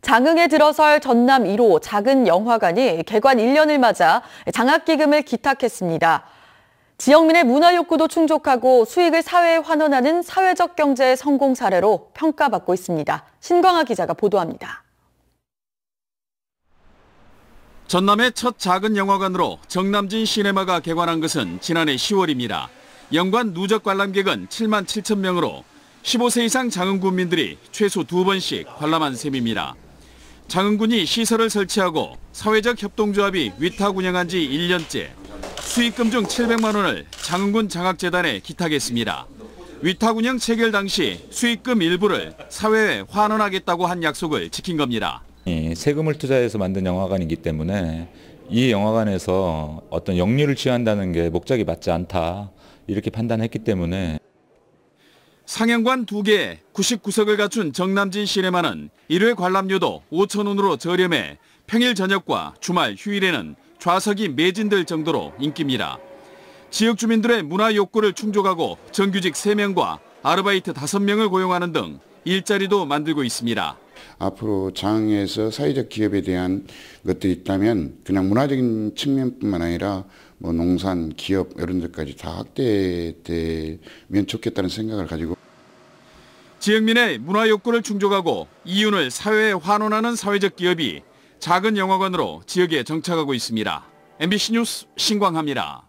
장흥에 들어설 전남 1호 작은 영화관이 개관 1년을 맞아 장학기금을 기탁했습니다. 지역민의 문화 욕구도 충족하고 수익을 사회에 환원하는 사회적 경제의 성공 사례로 평가받고 있습니다. 신광아 기자가 보도합니다. 전남의 첫 작은 영화관으로 정남진 시네마가 개관한 것은 지난해 10월입니다. 연관 누적 관람객은 7만 7천 명으로 15세 이상 장흥 군민들이 최소 두 번씩 관람한 셈입니다. 장흥군이 시설을 설치하고 사회적 협동조합이 위탁 운영한 지 1년째 수익금 중 700만 원을 장흥군 장학재단에 기탁했습니다. 위탁 운영 체결 당시 수익금 일부를 사회에 환원하겠다고 한 약속을 지킨 겁니다. 세금을 투자해서 만든 영화관이기 때문에 이 영화관에서 어떤 영리를 취한다는 게 목적이 맞지 않다 이렇게 판단했기 때문에 상영관 2개 99석을 갖춘 정남진 시네마는 일일 관람료도 5천원으로 저렴해 평일 저녁과 주말 휴일에는 좌석이 매진될 정도로 인기입니다. 지역 주민들의 문화 욕구를 충족하고 정규직 3명과 아르바이트 5명을 고용하는 등 일자리도 만들고 있습니다. 앞으로 장에서 사회적 기업에 대한 것들이 있다면 그냥 문화적인 측면뿐만 아니라 뭐 농산, 기업 이런 데까지 다 확대되면 좋겠다는 생각을 가지고 지역민의 문화 욕구를 충족하고 이윤을 사회에 환원하는 사회적 기업이 작은 영화관으로 지역에 정착하고 있습니다. MBC 뉴스 신광합니다.